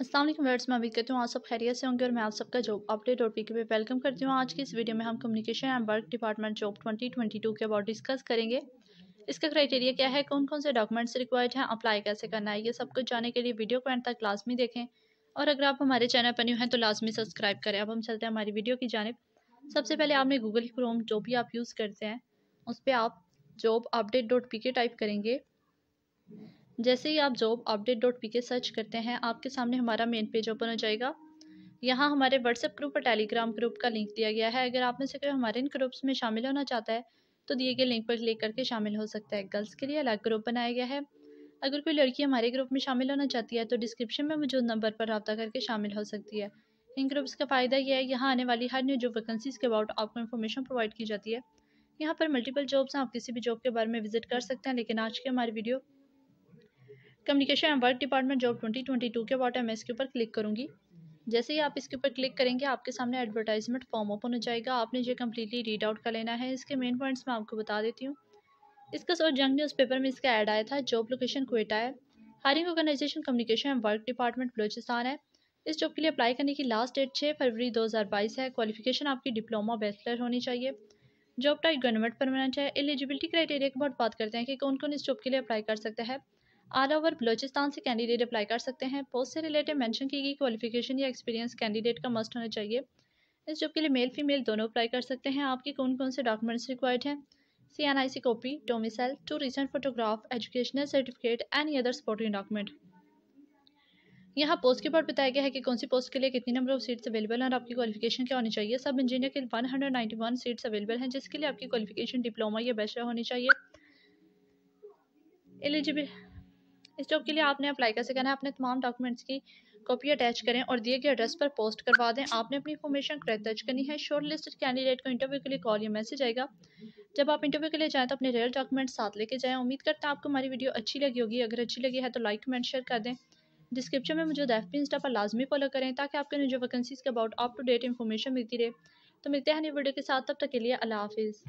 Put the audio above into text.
Aslam words मैं अभी कहती हूँ आप सब खैरियत से होंगे और मैं आप सबका जॉब अपडेट और पीके पे वेलकम करती हूँ आज की इस वीडियो में हम communication and work department job 2022 के अबाउट डिस्कस करेंगे इसका क्राइटेरिया क्या है कौन कौन से डॉक्यूमेंट्स रिक्वायर्ड हैं अप्लाई कैसे करना है ये सब कुछ जानने के लिए वीडियो को एंड तक लाजमी देखें और अगर आप हमारे चैनल पर न्यू हैं तो लाजमी सब्सक्राइब करें अब हम चलते हैं हमारी वीडियो की जानब सबसे पहले आपने गूगल क्रोम जो भी आप यूज़ करते हैं उस पर आप job update dot P K type करेंगे जैसे ही आप job update dot P K search करते हैं आपके सामने हमारा मेन पेज ओपन हो जाएगा यहाँ हमारे व्हाट्सएप ग्रुप और टेलीग्राम ग्रुप का लिंक दिया गया है अगर आप में से कोई हमारे इन ग्रुप्स में शामिल होना चाहता है तो दिए गए लिंक पर क्लिक करके शामिल हो सकता है गर्ल्स के लिए अलग ग्रुप बनाया गया है अगर कोई लड़की हमारे ग्रुप में शामिल होना चाहती है तो डिस्क्रिप्शन में मौजूद नंबर पर रबा करके शामिल हो सकती है इन ग्रुप्स का फ़ायदा यह है यहाँ आने वाली हर न्यू जॉब वैकेंसीज़ के अबाउट आपको इन्फॉर्मेशन प्रोवाइड की जाती है यहाँ पर मल्टीपल जॉब्स हैं आप किसी भी जॉब के बारे में विजिट कर सकते हैं लेकिन आज के हमारी video communication and work department job twenty twenty two के एम एस के ऊपर क्लिक करूँगी जैसे ही आप इसके ऊपर क्लिक करेंगे आपके सामने एडवर्टाइजमेंट फॉर्म ओपन हो जाएगा आपने ये कम्प्लीटली रीड आउट कर लेना है इसके मेन पॉइंट्स मैं आपको बता देती हूँ इसका सो जंग न्यूज़ पेपर में इसका ऐड आया था जॉब लोकेशन कोयटा है hiring organization communication and work department Balochistan है इस जॉब के लिए अप्लाई करने की लास्ट डेट छः फरवरी बाईस है क्वालिफिकेशन आपकी डिप्लोमा बैचलर होनी चाहिए जॉब टाइप गवर्नमेंट परमानेंट है एलिजिबिलिटी क्राइटेरिया की बहुत बात करते हैं कि कौन कौन इस जॉब के लिए अप्लाई कर सकता है ऑल ओवर बलोचिस्तान से कैंडिडेट अप्लाई कर सकते हैं पोस्ट से रिलेटेड मेंशन की गई क्वालिफिकेशन या एक्सपीरियंस कैंडिडेट का मस्ट होना चाहिए इस जॉब के लिए मेल फीमेल दोनों अप्लाई कर सकते हैं आपके कौन कौन से डॉक्यूमेंट्स रिक्वायर्ड हैं C N I C copy domicile two recent photograph educational certificate any other supporting document यहाँ पोस्ट के बाद बताया गया है कि कौन सी पोस्ट के लिए कितनी नंबर ऑफ सीट्स अवेलेबल हैं और आपकी क्वालिफिकेशन क्या होनी चाहिए सब इंजीनियर के 191 सीट्स अवेलेबल हैं जिसके लिए आपकी क्वालिफिकेशन डिप्लोमा या बैचलर होनी चाहिए एलिजिबल इस जॉब के लिए आपने अप्लाई कैसे करना है अपने तमाम डॉक्यूमेंट्स की कॉपी अटैच करें और दिए गए एड्रेस पर पोस्ट करवा दें आपने अपनी इन्फॉर्मेशन क्रेड दर्ज करनी है शॉर्ट लिस्टेड कैंडिडेट को इंटरव्यू के लिए कॉल या मैसेज आएगा जब आप इंटरव्यू के लिए जाएँ तो अपने रियल डॉक्यूमेंट्स साथ लेके जाएँ उम्मीद करते हैं आपको हमारी वीडियो अच्छी लगी होगी अगर अच्छी लगी है तो लाइक कमेंट शेयर कर दें डिस्क्रिप्शन में मुझे एफ पी इंस्टा पर लाजमी फॉलो करें ताकि आपके जो वैकेंसीज़ के about up to date information मिलती रहे तो मिलते हैं नई वीडियो के साथ तब तक के लिए अला हाफिज़